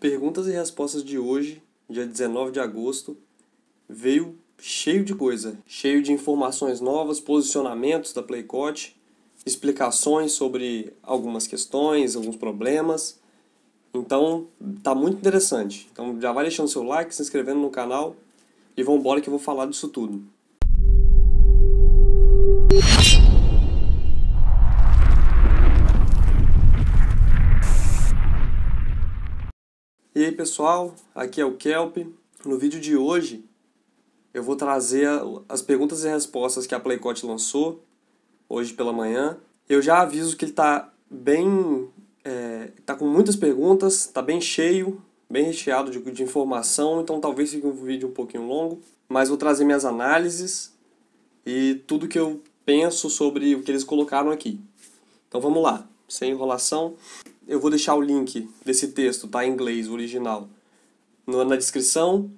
Perguntas e respostas de hoje, dia 19 de agosto, veio cheio de coisa, cheio de informações novas, posicionamentos da Playcote, explicações sobre algumas questões, alguns problemas. Então, tá muito interessante. Então, já vai deixando seu like, se inscrevendo no canal e vamos embora que eu vou falar disso tudo. pessoal, aqui é o Kelp. No vídeo de hoje eu vou trazer as perguntas e respostas que a Playcot lançou hoje pela manhã. Eu já aviso que ele está bem. É, tá com muitas perguntas, está bem cheio, bem recheado de, de informação, então talvez fique um vídeo um pouquinho longo, mas vou trazer minhas análises e tudo que eu penso sobre o que eles colocaram aqui. Então vamos lá, sem enrolação. Eu vou deixar o link desse texto, tá? Em inglês, original, na descrição,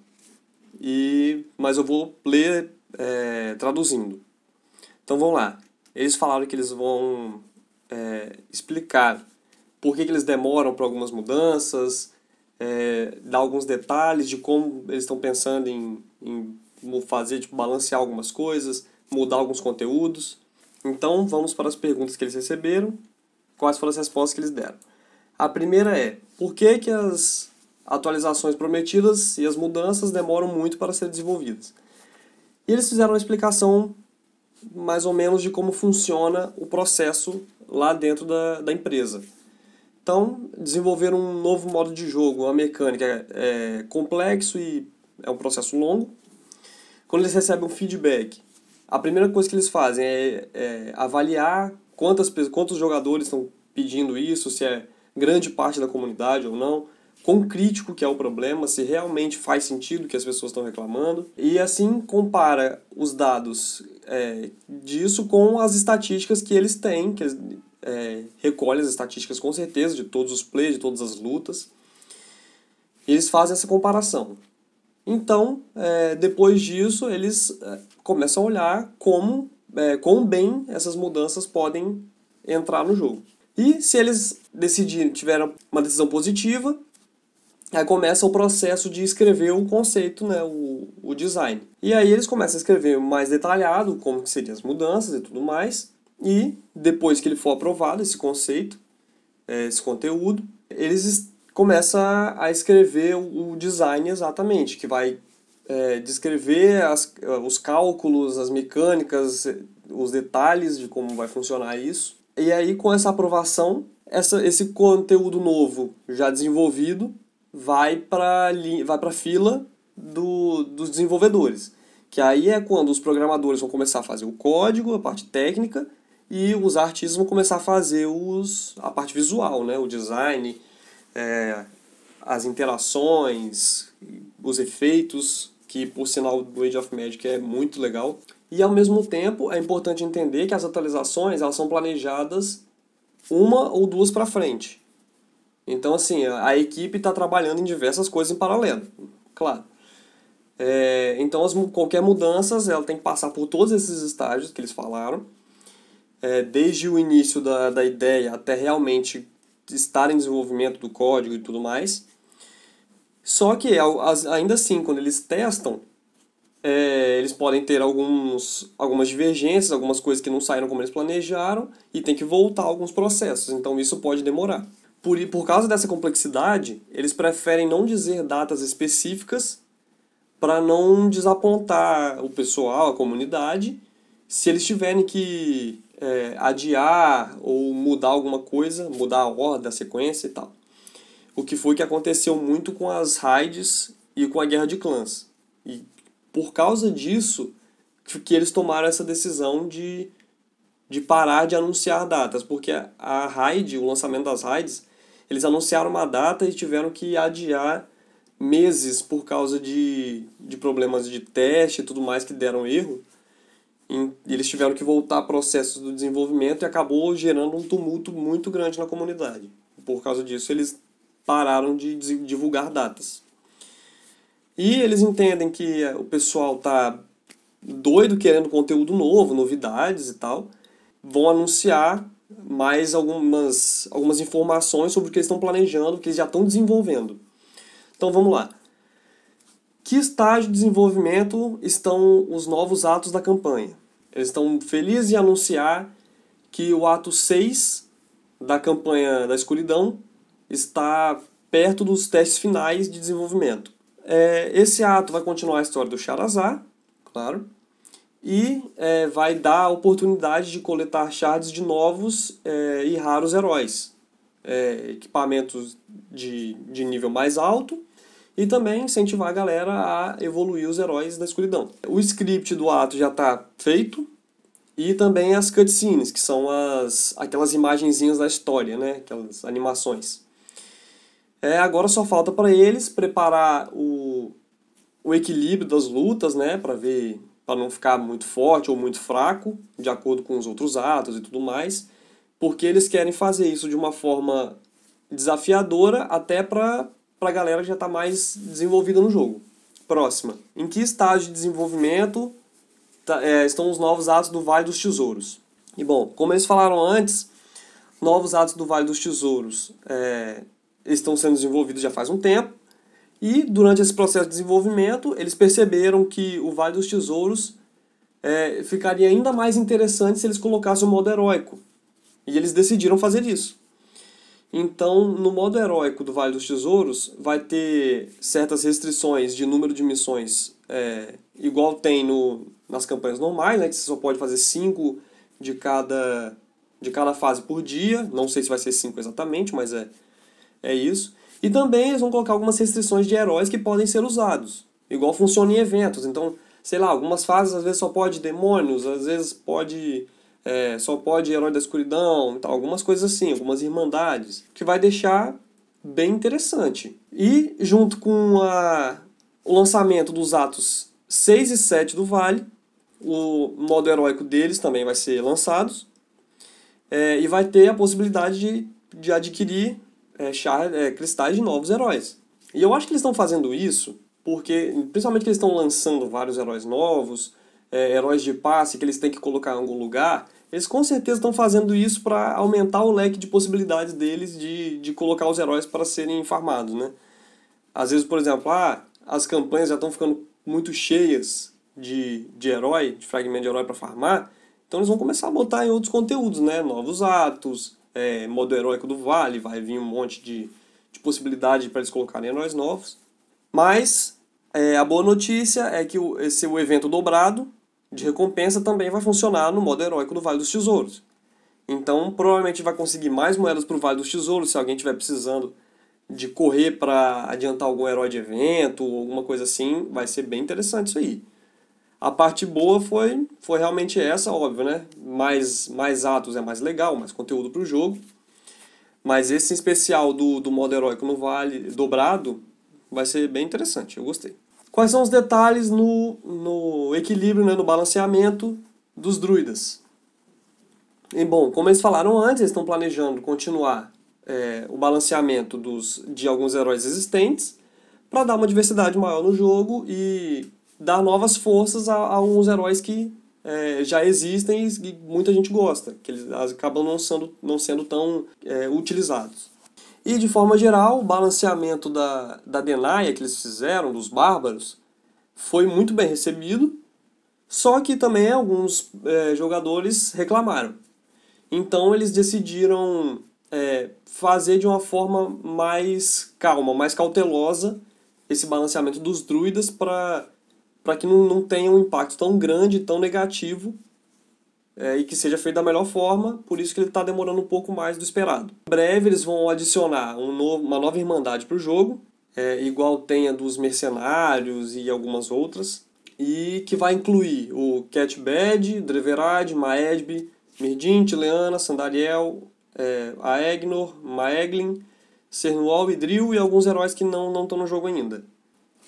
e mas eu vou ler é, traduzindo. Então vamos lá. Eles falaram que eles vão é, explicar por que, que eles demoram para algumas mudanças, é, dar alguns detalhes de como eles estão pensando em, em fazer, tipo, balancear algumas coisas, mudar alguns conteúdos. Então vamos para as perguntas que eles receberam, quais foram as respostas que eles deram. A primeira é: por que, que as atualizações prometidas e as mudanças demoram muito para serem desenvolvidas? E eles fizeram uma explicação mais ou menos de como funciona o processo lá dentro da, da empresa. Então, desenvolver um novo modo de jogo, uma mecânica é, complexo e é um processo longo. Quando eles recebem um feedback, a primeira coisa que eles fazem é, é avaliar quantas, quantos jogadores estão pedindo isso, se é grande parte da comunidade ou não, quão crítico que é o problema, se realmente faz sentido que as pessoas estão reclamando, e assim compara os dados é, disso com as estatísticas que eles têm, que é, recolhe as estatísticas com certeza de todos os plays, de todas as lutas, e eles fazem essa comparação. Então, é, depois disso, eles é, começam a olhar como, é, quão bem essas mudanças podem entrar no jogo. E se eles decidirem, tiveram uma decisão positiva, aí começa o processo de escrever o conceito, né, o, o design. E aí eles começam a escrever mais detalhado como que seriam as mudanças e tudo mais. E depois que ele for aprovado esse conceito, é, esse conteúdo, eles começam a escrever o design exatamente, que vai é, descrever as, os cálculos, as mecânicas, os detalhes de como vai funcionar isso. E aí, com essa aprovação, essa, esse conteúdo novo já desenvolvido vai para vai a fila do, dos desenvolvedores. Que aí é quando os programadores vão começar a fazer o código, a parte técnica, e os artistas vão começar a fazer os, a parte visual, né? o design, é, as interações, os efeitos, que por sinal do Age of Magic é muito legal. E ao mesmo tempo, é importante entender que as atualizações elas são planejadas uma ou duas para frente. Então, assim, a equipe está trabalhando em diversas coisas em paralelo, claro. É, então, as, qualquer mudança, ela tem que passar por todos esses estágios que eles falaram, é, desde o início da, da ideia até realmente estar em desenvolvimento do código e tudo mais. Só que, ainda assim, quando eles testam, é, eles podem ter alguns, algumas divergências, algumas coisas que não saíram como eles planejaram e tem que voltar alguns processos, então isso pode demorar. Por, por causa dessa complexidade, eles preferem não dizer datas específicas para não desapontar o pessoal, a comunidade, se eles tiverem que é, adiar ou mudar alguma coisa, mudar a ordem, a sequência e tal. O que foi que aconteceu muito com as raids e com a guerra de clãs. E por causa disso que eles tomaram essa decisão de, de parar de anunciar datas, porque a raid, o lançamento das raids, eles anunciaram uma data e tiveram que adiar meses por causa de, de problemas de teste e tudo mais que deram erro. E eles tiveram que voltar processos do desenvolvimento e acabou gerando um tumulto muito grande na comunidade. Por causa disso, eles pararam de divulgar datas. E eles entendem que o pessoal tá doido querendo conteúdo novo, novidades e tal. Vão anunciar mais algumas, algumas informações sobre o que eles estão planejando, o que eles já estão desenvolvendo. Então vamos lá. Que estágio de desenvolvimento estão os novos atos da campanha? Eles estão felizes em anunciar que o ato 6 da campanha da escuridão está perto dos testes finais de desenvolvimento. É, esse ato vai continuar a história do Charazá, claro, e é, vai dar a oportunidade de coletar shards de novos é, e raros heróis, é, equipamentos de, de nível mais alto e também incentivar a galera a evoluir os heróis da escuridão. O script do ato já está feito e também as cutscenes, que são as aquelas imagenzinhas da história, né? aquelas animações. É, agora só falta para eles preparar o, o equilíbrio das lutas, né, para ver para não ficar muito forte ou muito fraco, de acordo com os outros atos e tudo mais, porque eles querem fazer isso de uma forma desafiadora até para a galera que já está mais desenvolvida no jogo. Próxima. Em que estágio de desenvolvimento tá, é, estão os novos atos do Vale dos Tesouros? E bom, como eles falaram antes, novos atos do Vale dos Tesouros é, estão sendo desenvolvidos já faz um tempo. E durante esse processo de desenvolvimento, eles perceberam que o Vale dos Tesouros é, ficaria ainda mais interessante se eles colocassem o modo heróico. E eles decidiram fazer isso. Então, no modo heróico do Vale dos Tesouros, vai ter certas restrições de número de missões, é, igual tem no, nas campanhas normais, né, que você só pode fazer 5 de cada, de cada fase por dia. Não sei se vai ser 5 exatamente, mas é é isso. E também eles vão colocar algumas restrições de heróis que podem ser usados. Igual funciona em eventos. Então, sei lá, algumas fases às vezes só pode demônios, às vezes pode. É, só pode herói da escuridão, então algumas coisas assim, algumas irmandades. Que vai deixar bem interessante. E junto com a, o lançamento dos atos 6 e 7 do Vale, o modo heróico deles também vai ser lançado. É, e vai ter a possibilidade de, de adquirir é, char, é, cristais de novos heróis. E eu acho que eles estão fazendo isso porque, principalmente que eles estão lançando vários heróis novos, é, heróis de passe que eles têm que colocar em algum lugar, eles com certeza estão fazendo isso para aumentar o leque de possibilidades deles de, de colocar os heróis para serem farmados, né? Às vezes, por exemplo, ah, as campanhas já estão ficando muito cheias de, de herói, de fragmento de herói para farmar, então eles vão começar a botar em outros conteúdos, né? Novos atos, é, modo heróico do Vale, vai vir um monte de, de possibilidade para eles colocarem heróis novos. Mas é, a boa notícia é que o, esse, o evento dobrado de recompensa também vai funcionar no modo heróico do Vale dos Tesouros. Então, provavelmente vai conseguir mais moedas para o Vale dos Tesouros se alguém estiver precisando de correr para adiantar algum herói de evento, alguma coisa assim. Vai ser bem interessante isso aí. A parte boa foi, foi realmente essa, óbvio, né? Mais, mais atos é mais legal, mais conteúdo para o jogo. Mas esse especial do, do modo heróico no Vale dobrado vai ser bem interessante, eu gostei. Quais são os detalhes no, no equilíbrio, né, no balanceamento dos druidas? E bom, como eles falaram antes, eles estão planejando continuar é, o balanceamento dos, de alguns heróis existentes para dar uma diversidade maior no jogo e dar novas forças a, a uns heróis que é, já existem e muita gente gosta, que eles acabam não sendo, não sendo tão é, utilizados. E de forma geral, o balanceamento da, da Denaia que eles fizeram, dos bárbaros, foi muito bem recebido, só que também alguns é, jogadores reclamaram. Então eles decidiram é, fazer de uma forma mais calma, mais cautelosa esse balanceamento dos druidas para para que não, não tenha um impacto tão grande, tão negativo é, e que seja feito da melhor forma, por isso que ele está demorando um pouco mais do esperado. Em breve eles vão adicionar um novo, uma nova Irmandade para o jogo, é, igual tem a dos Mercenários e algumas outras, e que vai incluir o Catbad, Dreverad, Maedb, Mirdin, leana Sandariel, é, Aegnor, Maeglin, Cernual, Idril e alguns heróis que não estão no jogo ainda.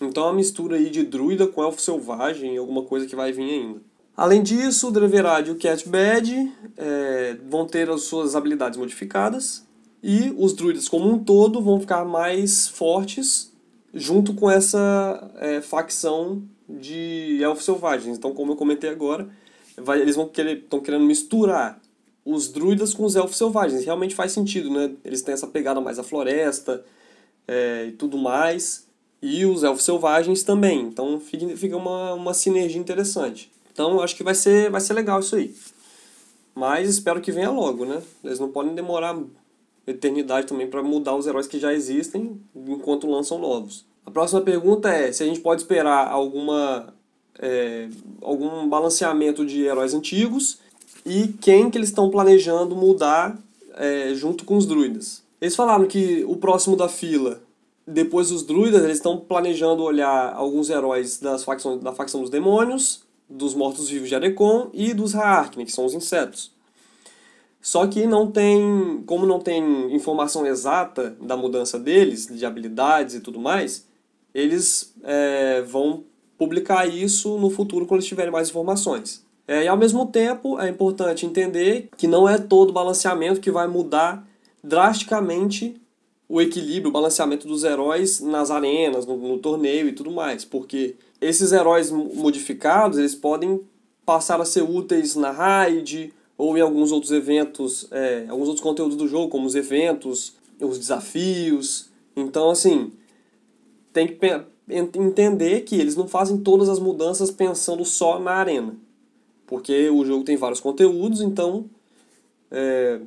Então é uma mistura aí de druida com elfo selvagem, alguma coisa que vai vir ainda. Além disso, o Dreverad e o Catbad é, vão ter as suas habilidades modificadas e os druidas como um todo vão ficar mais fortes junto com essa é, facção de elfos selvagens. Então, como eu comentei agora, vai, eles vão querer, estão querendo misturar os druidas com os elfos selvagens. Realmente faz sentido, né? Eles têm essa pegada mais à floresta é, e tudo mais e os elfos selvagens também. Então fica uma, uma sinergia interessante. Então eu acho que vai ser, vai ser legal isso aí. Mas espero que venha logo, né? Eles não podem demorar eternidade também para mudar os heróis que já existem enquanto lançam novos. A próxima pergunta é se a gente pode esperar alguma é, algum balanceamento de heróis antigos e quem que eles estão planejando mudar é, junto com os druidas. Eles falaram que o próximo da fila depois os druidas, eles estão planejando olhar alguns heróis das facções, da facção dos demônios, dos mortos-vivos de Arecon e dos Haarkne, que são os insetos. Só que não tem, como não tem informação exata da mudança deles, de habilidades e tudo mais, eles é, vão publicar isso no futuro quando eles tiverem mais informações. É, e ao mesmo tempo, é importante entender que não é todo balanceamento que vai mudar drasticamente o equilíbrio, o balanceamento dos heróis nas arenas, no, no torneio e tudo mais, porque esses heróis modificados eles podem passar a ser úteis na raid ou em alguns outros eventos, é, alguns outros conteúdos do jogo, como os eventos, os desafios. Então, assim, tem que entender que eles não fazem todas as mudanças pensando só na arena, porque o jogo tem vários conteúdos, então é,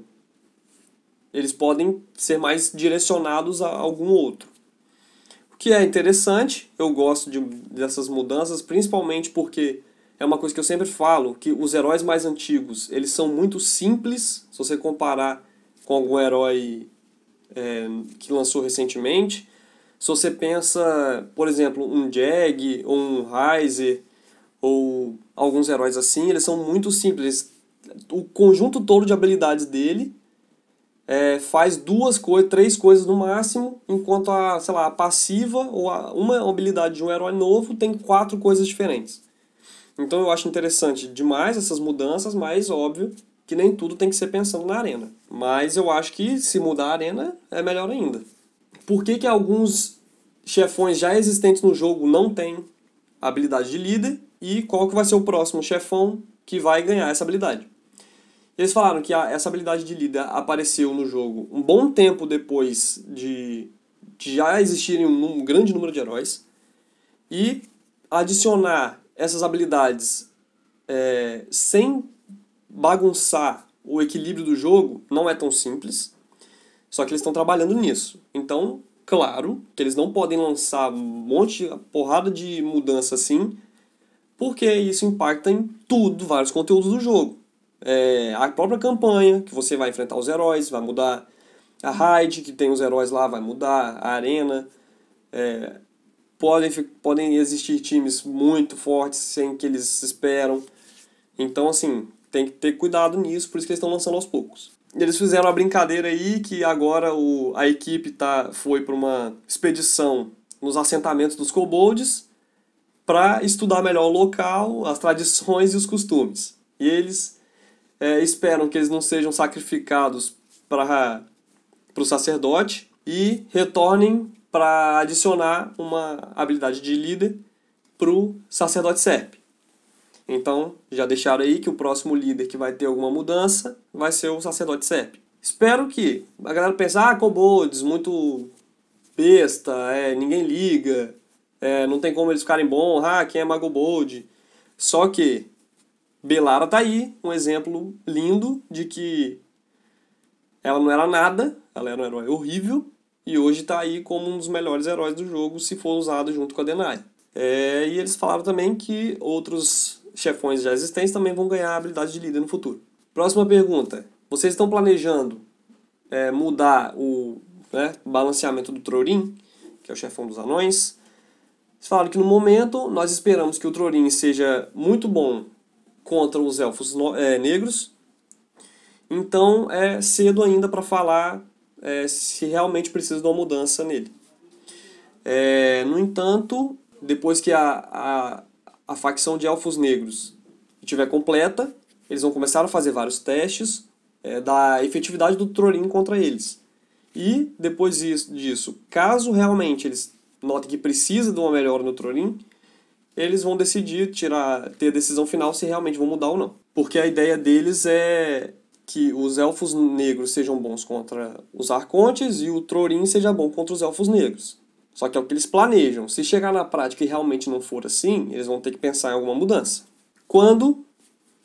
eles podem ser mais direcionados a algum outro. O que é interessante, eu gosto de, dessas mudanças, principalmente porque é uma coisa que eu sempre falo, que os heróis mais antigos, eles são muito simples, se você comparar com algum herói é, que lançou recentemente. Se você pensa, por exemplo, um Jag ou um Riser ou alguns heróis assim, eles são muito simples. O conjunto todo de habilidades dele é, faz duas coisas, três coisas no máximo, enquanto a, sei lá, a passiva ou a, uma habilidade de um herói novo tem quatro coisas diferentes. Então eu acho interessante demais essas mudanças, mas óbvio que nem tudo tem que ser pensando na arena. Mas eu acho que se mudar a arena é melhor ainda. Por que, que alguns chefões já existentes no jogo não têm habilidade de líder? E qual que vai ser o próximo chefão que vai ganhar essa habilidade? Eles falaram que a, essa habilidade de Lida apareceu no jogo um bom tempo depois de, de já existirem um, um grande número de heróis. E adicionar essas habilidades é, sem bagunçar o equilíbrio do jogo não é tão simples. Só que eles estão trabalhando nisso. Então, claro que eles não podem lançar um monte, porrada de mudança assim, porque isso impacta em tudo, vários conteúdos do jogo é, a própria campanha, que você vai enfrentar os heróis, vai mudar a raid, que tem os heróis lá, vai mudar a arena. É, podem, podem existir times muito fortes sem que eles esperam. Então, assim, tem que ter cuidado nisso, por isso que eles estão lançando aos poucos. Eles fizeram a brincadeira aí que agora o, a equipe tá, foi para uma expedição nos assentamentos dos kobolds para estudar melhor o local, as tradições e os costumes. E eles é, esperam que eles não sejam sacrificados para o sacerdote e retornem para adicionar uma habilidade de líder para o sacerdote serp. Então, já deixaram aí que o próximo líder que vai ter alguma mudança vai ser o sacerdote serp. Espero que a galera pense, ah, Cobolds, muito besta, é, ninguém liga, é, não tem como eles ficarem bons, ah, quem é mago bold. Só que Belara tá aí, um exemplo lindo de que ela não era nada, ela era um herói horrível, e hoje tá aí como um dos melhores heróis do jogo, se for usado junto com a Denai. É, e eles falaram também que outros chefões já existentes também vão ganhar a habilidade de líder no futuro. Próxima pergunta. Vocês estão planejando é, mudar o né, balanceamento do Trorin, que é o chefão dos anões. Eles falaram que no momento nós esperamos que o Trorin seja muito bom contra os elfos é, negros. Então é cedo ainda para falar é, se realmente precisa de uma mudança nele. É, no entanto, depois que a, a, a facção de elfos negros estiver completa, eles vão começar a fazer vários testes é, da efetividade do Trollin contra eles. E depois disso, caso realmente eles notem que precisa de uma melhora no Trollin, eles vão decidir tirar ter a decisão final se realmente vão mudar ou não. Porque a ideia deles é que os elfos negros sejam bons contra os arcontes e o Trorin seja bom contra os elfos negros. Só que é o que eles planejam. Se chegar na prática e realmente não for assim, eles vão ter que pensar em alguma mudança. Quando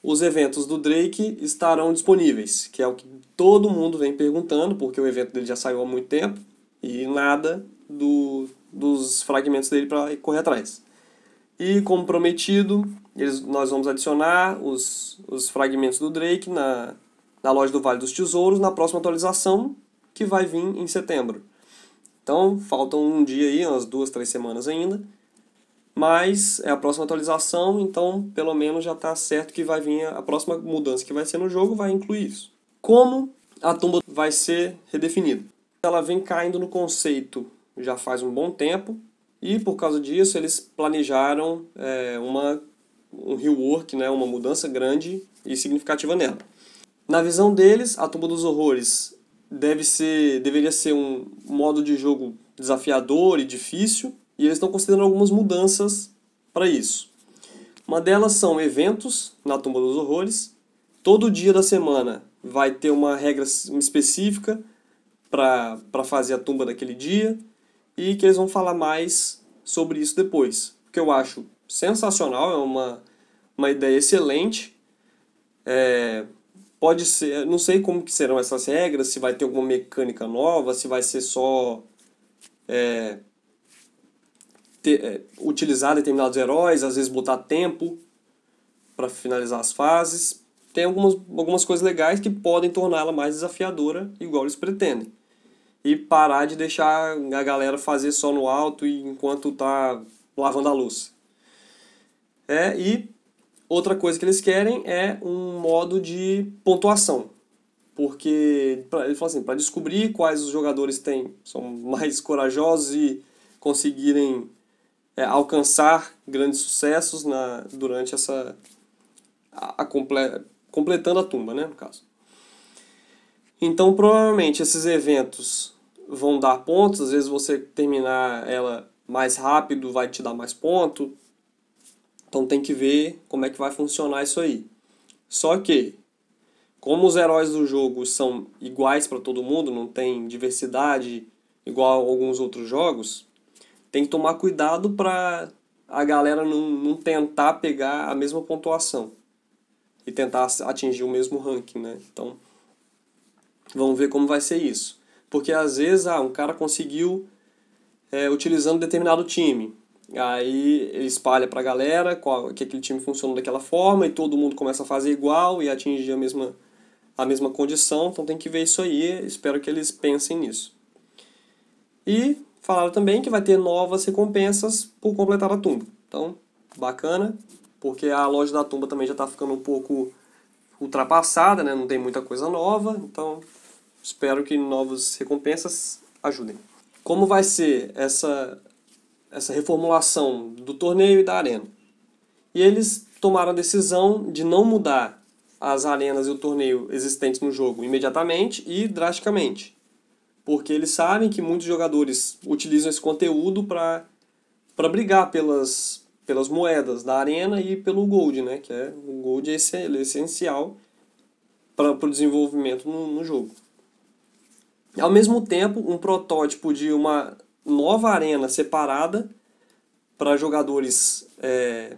os eventos do Drake estarão disponíveis, que é o que todo mundo vem perguntando, porque o evento dele já saiu há muito tempo e nada do, dos fragmentos dele para correr atrás. E como prometido, eles, nós vamos adicionar os, os fragmentos do Drake na, na loja do Vale dos Tesouros na próxima atualização, que vai vir em setembro. Então, faltam um dia aí, umas duas, três semanas ainda. Mas é a próxima atualização, então pelo menos já está certo que vai vir a próxima mudança que vai ser no jogo, vai incluir isso. Como a tumba vai ser redefinida? Ela vem caindo no conceito já faz um bom tempo, e por causa disso, eles planejaram é, uma, um rework, né, uma mudança grande e significativa nela. Na visão deles, a Tumba dos Horrores deve ser, deveria ser um modo de jogo desafiador e difícil, e eles estão considerando algumas mudanças para isso. Uma delas são eventos na Tumba dos Horrores. Todo dia da semana vai ter uma regra específica para fazer a tumba daquele dia e que eles vão falar mais sobre isso depois. Porque eu acho sensacional, é uma, uma ideia excelente. É, pode ser, não sei como que serão essas regras, se vai ter alguma mecânica nova, se vai ser só é, ter, é, utilizar determinados heróis, às vezes botar tempo para finalizar as fases. Tem algumas, algumas coisas legais que podem torná-la mais desafiadora, igual eles pretendem e parar de deixar a galera fazer só no alto e enquanto tá lavando a louça. É, e outra coisa que eles querem é um modo de pontuação. Porque pra, ele fala assim, para descobrir quais os jogadores têm, são mais corajosos e conseguirem é, alcançar grandes sucessos na, durante essa a, a comple, completando a tumba, né, no caso. Então, provavelmente, esses eventos vão dar pontos. Às vezes, você terminar ela mais rápido vai te dar mais ponto. Então, tem que ver como é que vai funcionar isso aí. Só que, como os heróis do jogo são iguais para todo mundo, não tem diversidade igual a alguns outros jogos, tem que tomar cuidado para a galera não, não tentar pegar a mesma pontuação e tentar atingir o mesmo ranking, né? Então, Vamos ver como vai ser isso. Porque às vezes ah, um cara conseguiu é, utilizando determinado time. Aí ele espalha para a galera qual, que aquele time funciona daquela forma e todo mundo começa a fazer igual e atingir a mesma, a mesma condição. Então tem que ver isso aí. Espero que eles pensem nisso. E falaram também que vai ter novas recompensas por completar a tumba. Então, bacana, porque a loja da tumba também já está ficando um pouco ultrapassada, né? não tem muita coisa nova. Então, Espero que novas recompensas ajudem. Como vai ser essa, essa reformulação do torneio e da arena? E eles tomaram a decisão de não mudar as arenas e o torneio existentes no jogo imediatamente e drasticamente. Porque eles sabem que muitos jogadores utilizam esse conteúdo para brigar pelas, pelas moedas da arena e pelo gold, né? Que é, o gold é, é essencial para o desenvolvimento no, no jogo. Ao mesmo tempo, um protótipo de uma nova arena separada para jogadores é,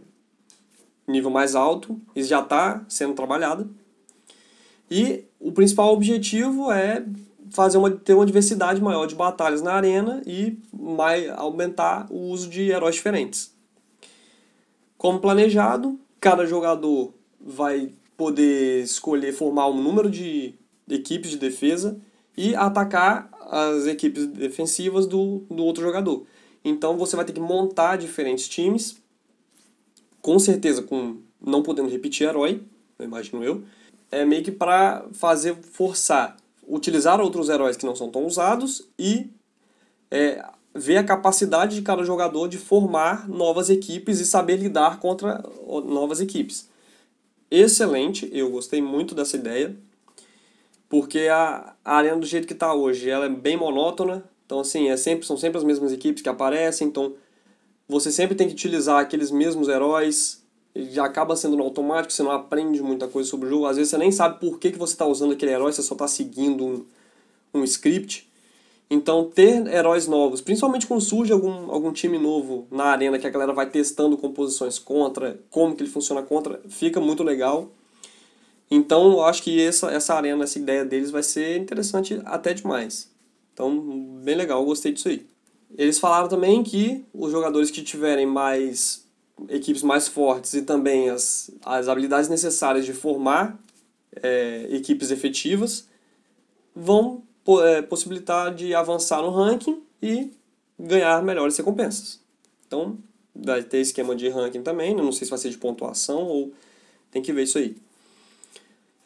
nível mais alto, isso já está sendo trabalhado. E o principal objetivo é fazer uma, ter uma diversidade maior de batalhas na arena e mais, aumentar o uso de heróis diferentes. Como planejado, cada jogador vai poder escolher formar um número de equipes de defesa e atacar as equipes defensivas do, do outro jogador. Então você vai ter que montar diferentes times, com certeza com não podendo repetir herói, eu imagino eu, é meio que para fazer forçar, utilizar outros heróis que não são tão usados e é, ver a capacidade de cada jogador de formar novas equipes e saber lidar contra novas equipes. Excelente, eu gostei muito dessa ideia porque a, a arena do jeito que está hoje, ela é bem monótona, então assim, é sempre, são sempre as mesmas equipes que aparecem, então você sempre tem que utilizar aqueles mesmos heróis, já acaba sendo no automático, você não aprende muita coisa sobre o jogo, às vezes você nem sabe por que, que você está usando aquele herói, você só está seguindo um, um script. Então ter heróis novos, principalmente quando surge algum, algum time novo na arena que a galera vai testando composições contra, como que ele funciona contra, fica muito legal. Então, eu acho que essa, essa arena, essa ideia deles vai ser interessante até demais. Então, bem legal, eu gostei disso aí. Eles falaram também que os jogadores que tiverem mais equipes mais fortes e também as, as habilidades necessárias de formar é, equipes efetivas vão é, possibilitar de avançar no ranking e ganhar melhores recompensas. Então, vai ter esquema de ranking também, né? não sei se vai ser de pontuação ou tem que ver isso aí.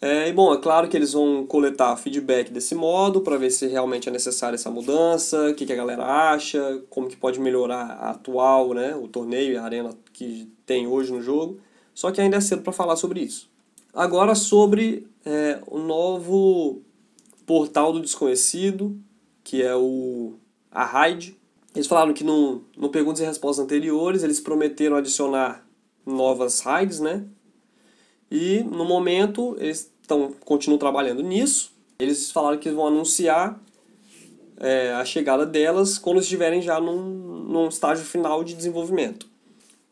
É, e bom, é claro que eles vão coletar feedback desse modo para ver se realmente é necessária essa mudança, o que, que, a galera acha, como que pode melhorar a atual, né, o torneio a arena que tem hoje no jogo. Só que ainda é cedo para falar sobre isso. Agora sobre é, o novo portal do desconhecido, que é o a Raid. Eles falaram que no, no perguntas e respostas anteriores eles prometeram adicionar novas raids, né? E no momento eles estão continuam trabalhando nisso. Eles falaram que vão anunciar é, a chegada delas quando estiverem já num, num estágio final de desenvolvimento.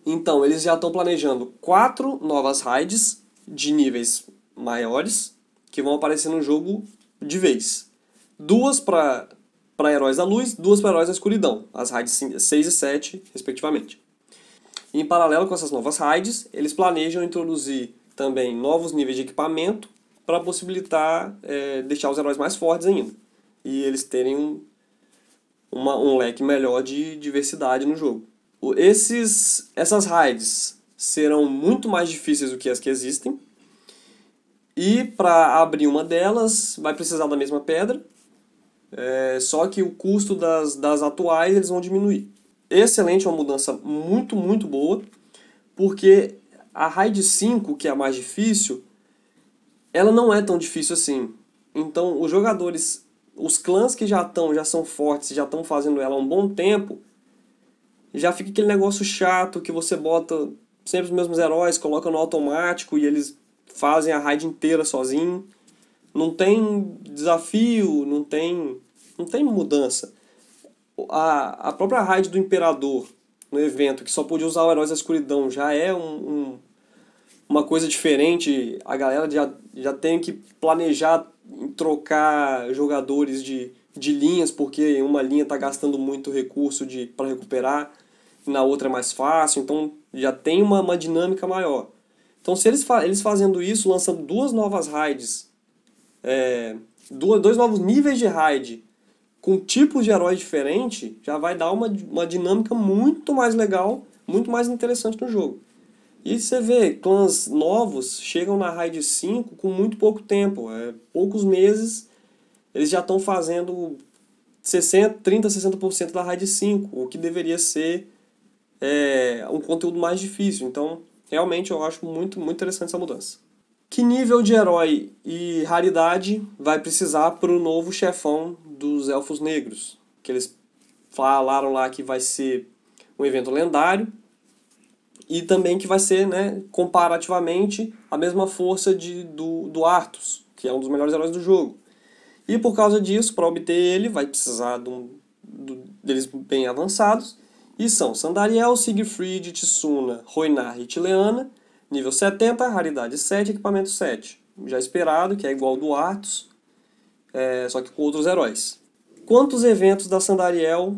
Então, eles já estão planejando quatro novas raids de níveis maiores que vão aparecer no jogo de vez. Duas para Heróis da Luz, duas para Heróis da Escuridão, as raids 6 e 7, respectivamente. Em paralelo com essas novas raids, eles planejam introduzir também novos níveis de equipamento para possibilitar é, deixar os heróis mais fortes ainda. E eles terem um, uma, um leque melhor de diversidade no jogo. Esses, essas raids serão muito mais difíceis do que as que existem. E para abrir uma delas, vai precisar da mesma pedra. É, só que o custo das, das atuais eles vão diminuir. Excelente, é uma mudança muito, muito boa. Porque a raid 5, que é a mais difícil, ela não é tão difícil assim. Então, os jogadores, os clãs que já estão, já são fortes, já estão fazendo ela há um bom tempo, já fica aquele negócio chato que você bota sempre os mesmos heróis, coloca no automático e eles fazem a raid inteira sozinho. Não tem desafio, não tem, não tem mudança. A, a própria raid do Imperador no evento, que só podia usar o Heróis da Escuridão, já é um, um uma coisa diferente, a galera já, já tem que planejar trocar jogadores de, de linhas, porque uma linha está gastando muito recurso para recuperar, na outra é mais fácil, então já tem uma, uma dinâmica maior. Então, se eles, fa eles fazendo isso, lançando duas novas raids, é, duas, dois novos níveis de raid, com tipos de heróis diferentes já vai dar uma, uma dinâmica muito mais legal, muito mais interessante no jogo. E você vê, clãs novos chegam na raid 5 com muito pouco tempo. É, poucos meses eles já estão fazendo 60, 30, 60% da raid 5, o que deveria ser é, um conteúdo mais difícil. Então, realmente eu acho muito, muito interessante essa mudança. Que nível de herói e raridade vai precisar para o novo chefão dos Elfos Negros? Que eles falaram lá que vai ser um evento lendário e também que vai ser, né, comparativamente, a mesma força de, do, do Arthus, que é um dos melhores heróis do jogo. E por causa disso, para obter ele, vai precisar de um, deles bem avançados, e são Sandariel, Siegfried, Tsuna, Roinar e Tileana, nível 70, raridade 7, equipamento 7. Já esperado, que é igual ao do Arthus, é, só que com outros heróis. Quantos eventos da Sandariel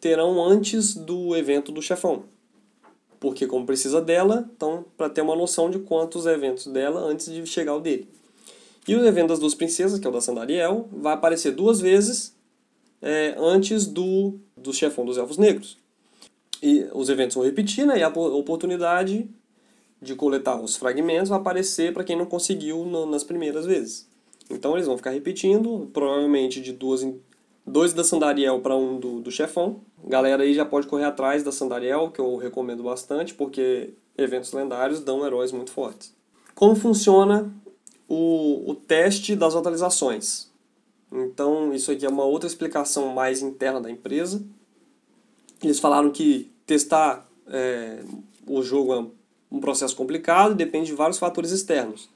terão antes do evento do chefão? porque como precisa dela, então para ter uma noção de quantos eventos dela antes de chegar o dele. E o evento das duas princesas, que é o da Sandariel, vai aparecer duas vezes é, antes do, do chefão dos Elfos Negros. E os eventos vão repetir, né, e a oportunidade de coletar os fragmentos vai aparecer para quem não conseguiu no, nas primeiras vezes. Então eles vão ficar repetindo, provavelmente de duas em, dois da Sandariel para um do, do chefão, galera aí já pode correr atrás da Sandariel, que eu recomendo bastante, porque eventos lendários dão heróis muito fortes. Como funciona o, o teste das atualizações? Então, isso aqui é uma outra explicação mais interna da empresa. Eles falaram que testar é, o jogo é um processo complicado, depende de vários fatores externos.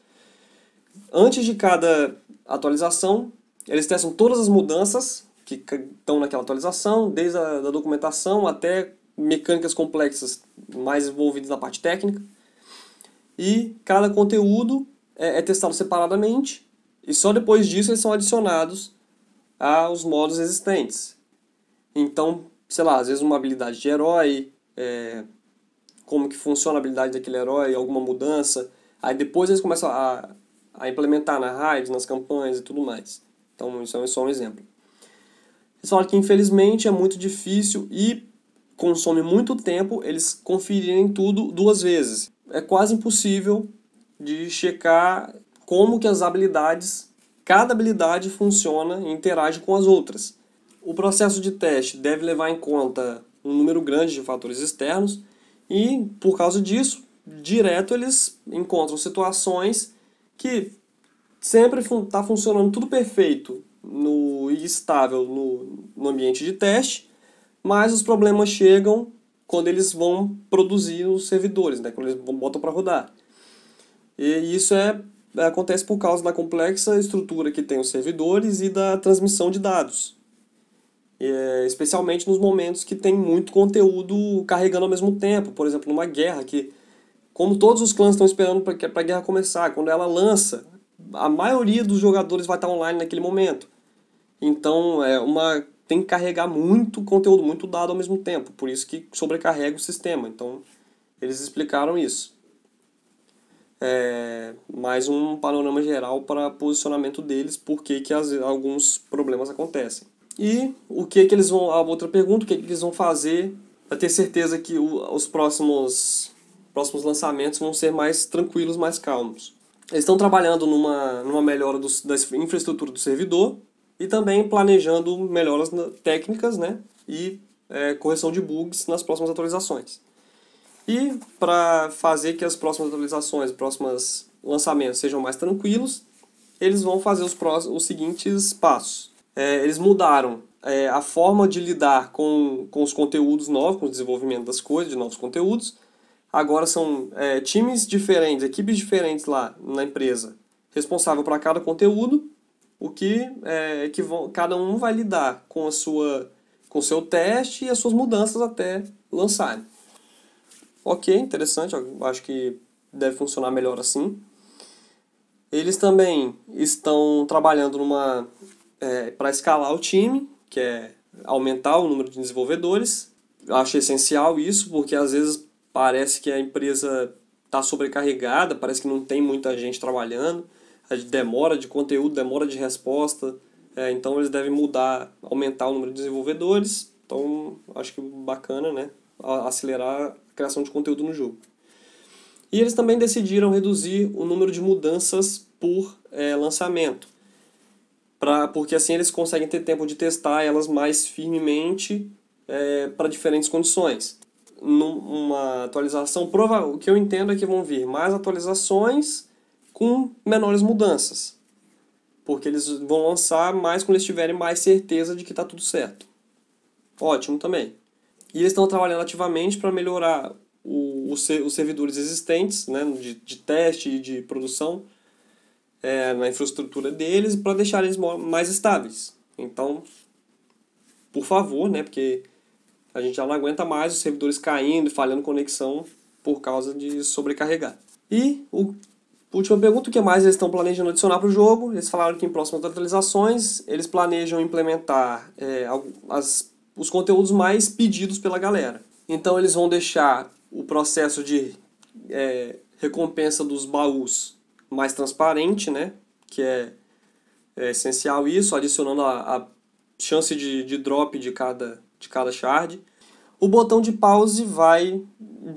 Antes de cada atualização, eles testam todas as mudanças que estão naquela atualização, desde a da documentação até mecânicas complexas mais envolvidas na parte técnica. E cada conteúdo é, é testado separadamente e só depois disso eles são adicionados aos modos existentes. Então, sei lá, às vezes uma habilidade de herói, é, como que funciona a habilidade daquele herói, alguma mudança. Aí depois eles começam a, a implementar na raids, nas campanhas e tudo mais. Então, isso é só um exemplo. Eles falaram que infelizmente é muito difícil e consome muito tempo eles conferirem tudo duas vezes. É quase impossível de checar como que as habilidades, cada habilidade funciona e interage com as outras. O processo de teste deve levar em conta um número grande de fatores externos e, por causa disso, direto eles encontram situações que sempre está funcionando tudo perfeito no, e estável no, no ambiente de teste, mas os problemas chegam quando eles vão produzir os servidores, né? quando eles botam para rodar. E isso é, acontece por causa da complexa estrutura que tem os servidores e da transmissão de dados. É, especialmente nos momentos que tem muito conteúdo carregando ao mesmo tempo, por exemplo, numa guerra que, como todos os clãs estão esperando para a guerra começar, quando ela lança, a maioria dos jogadores vai estar online naquele momento. Então, é uma tem que carregar muito conteúdo, muito dado ao mesmo tempo, por isso que sobrecarrega o sistema. Então, eles explicaram isso. É, mais um panorama geral para posicionamento deles, por que alguns problemas acontecem. E o que que eles vão, a outra pergunta, o que, que eles vão fazer para ter certeza que o, os próximos próximos lançamentos vão ser mais tranquilos, mais calmos. Eles estão trabalhando numa, numa melhora da infraestrutura do servidor, e também planejando melhoras técnicas né, e é, correção de bugs nas próximas atualizações. E para fazer que as próximas atualizações, próximos lançamentos sejam mais tranquilos, eles vão fazer os, próximos, os seguintes passos. É, eles mudaram é, a forma de lidar com, com os conteúdos novos, com o desenvolvimento das coisas, de novos conteúdos. Agora são é, times diferentes, equipes diferentes lá na empresa, responsável para cada conteúdo o que é que vão, cada um vai lidar com a sua com o seu teste e as suas mudanças até lançarem. Ok, interessante, acho que deve funcionar melhor assim. Eles também estão trabalhando numa é, para escalar o time, que é aumentar o número de desenvolvedores. Eu acho essencial isso, porque às vezes parece que a empresa está sobrecarregada, parece que não tem muita gente trabalhando é de demora de conteúdo, demora de resposta. É, então eles devem mudar, aumentar o número de desenvolvedores. Então acho que bacana, né? Acelerar a criação de conteúdo no jogo. E eles também decidiram reduzir o número de mudanças por é, lançamento. Pra, porque assim eles conseguem ter tempo de testar elas mais firmemente é, para diferentes condições. Numa atualização, prova, o que eu entendo é que vão vir mais atualizações com menores mudanças. Porque eles vão lançar mais quando eles tiverem mais certeza de que está tudo certo. Ótimo também. E eles estão trabalhando ativamente para melhorar o, os, os servidores existentes, né, de, de teste e de produção, é, na infraestrutura deles, para deixar eles mais estáveis. Então, por favor, né, porque a gente já não aguenta mais os servidores caindo e falhando conexão por causa de sobrecarregar. E o Última pergunta, o que mais eles estão planejando adicionar para o jogo? Eles falaram que em próximas atualizações eles planejam implementar é, as, os conteúdos mais pedidos pela galera. Então eles vão deixar o processo de é, recompensa dos baús mais transparente, né? Que é, é essencial isso, adicionando a, a chance de, de drop de cada, de cada shard o botão de pause vai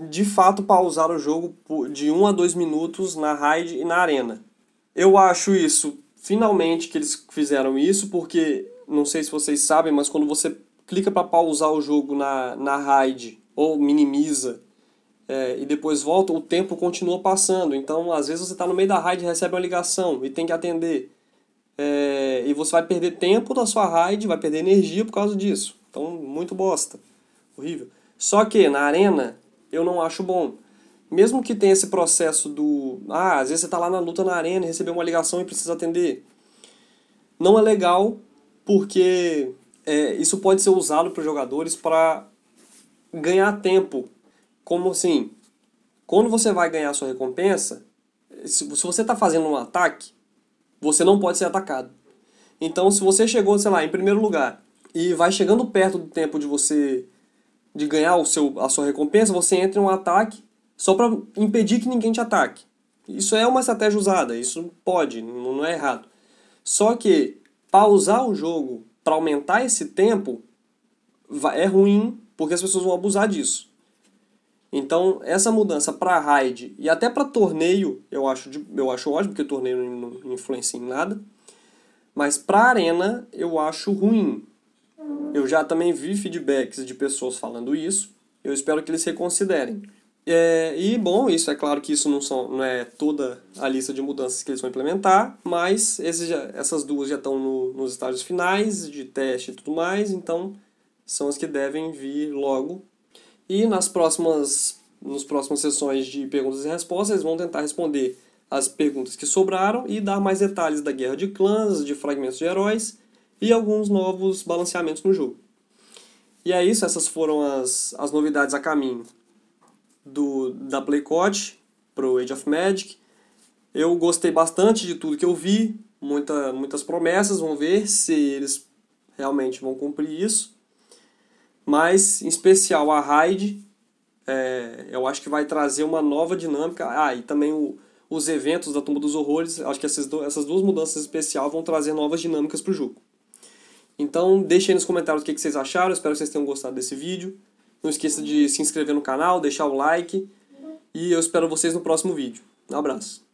de fato pausar o jogo de 1 um a 2 minutos na raid e na arena. Eu acho isso, finalmente que eles fizeram isso, porque não sei se vocês sabem, mas quando você clica para pausar o jogo na, na raid ou minimiza é, e depois volta, o tempo continua passando. Então, às vezes você está no meio da raid, recebe uma ligação e tem que atender. É, e você vai perder tempo da sua raid, vai perder energia por causa disso. Então, muito bosta horrível. Só que na arena eu não acho bom. Mesmo que tenha esse processo do. Ah, às vezes você tá lá na luta na arena e recebeu uma ligação e precisa atender. Não é legal porque é, isso pode ser usado por jogadores para ganhar tempo. Como assim? Quando você vai ganhar sua recompensa, se, se você está fazendo um ataque, você não pode ser atacado. Então, se você chegou, sei lá, em primeiro lugar e vai chegando perto do tempo de você de ganhar o seu, a sua recompensa, você entra em um ataque só para impedir que ninguém te ataque. Isso é uma estratégia usada, isso pode, não é errado. Só que pausar o jogo para aumentar esse tempo é ruim, porque as pessoas vão abusar disso. Então, essa mudança para raid e até para torneio, eu acho, eu acho ótimo, porque torneio não influencia em nada. Mas para arena, eu acho ruim. Eu já também vi feedbacks de pessoas falando isso. Eu espero que eles reconsiderem. É, e bom, isso é claro que isso não, são, não é toda a lista de mudanças que eles vão implementar, mas esses, essas duas já estão no, nos estágios finais de teste e tudo mais, então são as que devem vir logo. E nas próximas, nos próximas sessões de perguntas e respostas, eles vão tentar responder as perguntas que sobraram e dar mais detalhes da guerra de clãs, de fragmentos de heróis e alguns novos balanceamentos no jogo. E é isso, essas foram as, as novidades a caminho do da Playcot pro Age of Magic. Eu gostei bastante de tudo que eu vi, muita, muitas promessas, vamos ver se eles realmente vão cumprir isso. Mas, em especial, a Raid, é, eu acho que vai trazer uma nova dinâmica. Ah, e também o, os eventos da Tumba dos Horrores, acho que essas, do, essas duas mudanças em especial vão trazer novas dinâmicas para o jogo. Então, deixe aí nos comentários o que vocês acharam. Espero que vocês tenham gostado desse vídeo. Não esqueça de se inscrever no canal, deixar o like. E eu espero vocês no próximo vídeo. Um abraço.